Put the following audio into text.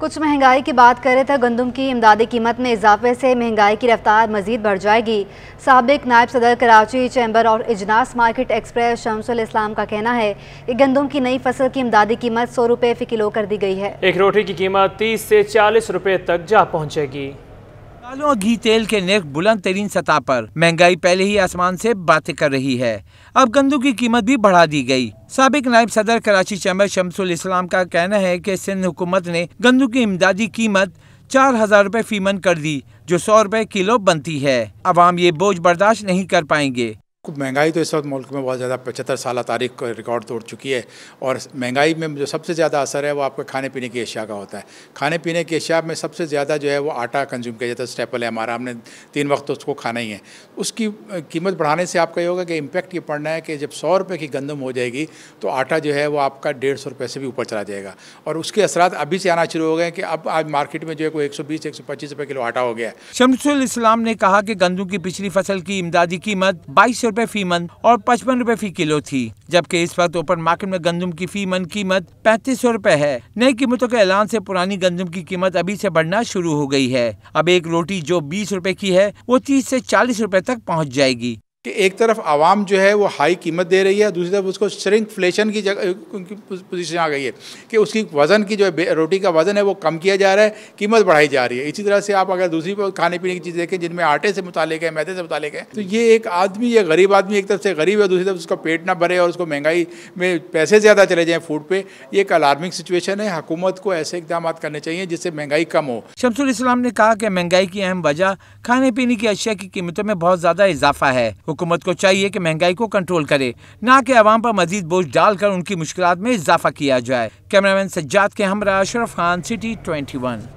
कुछ महंगाई की बात करें तो गंदम की इमदादी कीमत में इजाफे से महंगाई की रफ्तार मजीद बढ़ जाएगी सबक नायब सदर कराची चैम्बर और इजनास मार्केट एक्सप्रेस शमसुल इस्लाम का कहना है कि गंदम की नई फसल की इमदादी कीमत सौ रुपये फी किलो कर दी गई है एक रोटी की कीमत तीस से चालीस रुपये तक जा पहुँचेगी सालों और घी तेल के नेक बुलंद तरीन सतह पर महंगाई पहले ही आसमान से बातें कर रही है अब गंदू की कीमत भी बढ़ा दी गई सबक नायब सदर कराची चैम्बर शमसुल इस्लाम का कहना है कि सिंध हुकूमत ने गंदू की इमदादी कीमत चार हजार रूपए फीमन कर दी जो सौ रूपए किलो बनती है अवाम ये बोझ बर्दाश्त नहीं कर पाएंगे महंगाई तो इस वक्त मुल्क में बहुत ज़्यादा पचहत्तर साल तारीख को रिकॉर्ड तोड़ चुकी है और महंगाई में जो सबसे ज़्यादा असर है वो आपके खाने पीने की अशिया का होता है खाने पीने की अशिया में सबसे ज़्यादा जो है वो आटा कंज्यूम किया जाता है स्टेपल है हमारा हमने तीन वक्त तो उसको खाना ही है उसकी कीमत बढ़ाने से आपका ये होगा कि इम्पैक्ट ये पड़ना है कि जब सौ रुपये की गंदम हो जाएगी तो आटा जो है वो आपका डेढ़ सौ रुपये से भी ऊपर चला जाएगा और उसके असरा अभी से आना शुरू हो गए कि अब आज मार्केट में जो है कोई एक सौ बीस एक सौ पच्चीस रुपये किलो आटा हो गया है शमसुल इस्लाम ने कहा कि गंदम की पिछली फसल की इमदादी कीमत बाईस रुपए फी मन और पचपन रुपए फी किलो थी जबकि इस वक्त ओपन मार्केट में गंदम की फी मन कीमत पैंतीस सौ रूपए है नई कीमतों के ऐलान से पुरानी गंदम की कीमत अभी से बढ़ना शुरू हो गई है अब एक रोटी जो बीस रूपए की है वो तीस से चालीस रूपए तक पहुँच जाएगी कि एक तरफ आवाम जो है वो हाई कीमत दे रही है दूसरी तरफ उसको श्रिंक फ्लेशन की जगह उनकी पोजिशन आ गई है कि उसकी वज़न की जो है रोटी का वज़न है वो कम किया जा रहा है कीमत बढ़ाई जा रही है इसी तरह से आप अगर दूसरी खाने पीने की चीज़ देखें जिनमें आटे से मुतालिक है मैदे से मुतालिक है तो ये एक आदमी या गरीब आदमी एक तरफ से गरीब है दूसरी तरफ उसका पेट ना भरे और उसको महंगाई में पैसे ज़्यादा चले जाएँ फूड पर ये एक अलार्मिंग सिचुएशन है हुकूमत को ऐसे इकदाम करने चाहिए जिससे महंगाई कम हो शमसुल इस्लाम ने कहा कि महंगाई की अहम वजह खाने पीने की अशिया की कीमतों में बहुत ज़्यादा इजाफा है हुकूमत को चाहिए कि महंगाई को कंट्रोल करे ना कि आवाम पर मजीद बोझ डालकर उनकी मुश्किल में इजाफा किया जाए कैमरामैन सज्जाद के हमरा अशरफ खान सिटी ट्वेंटी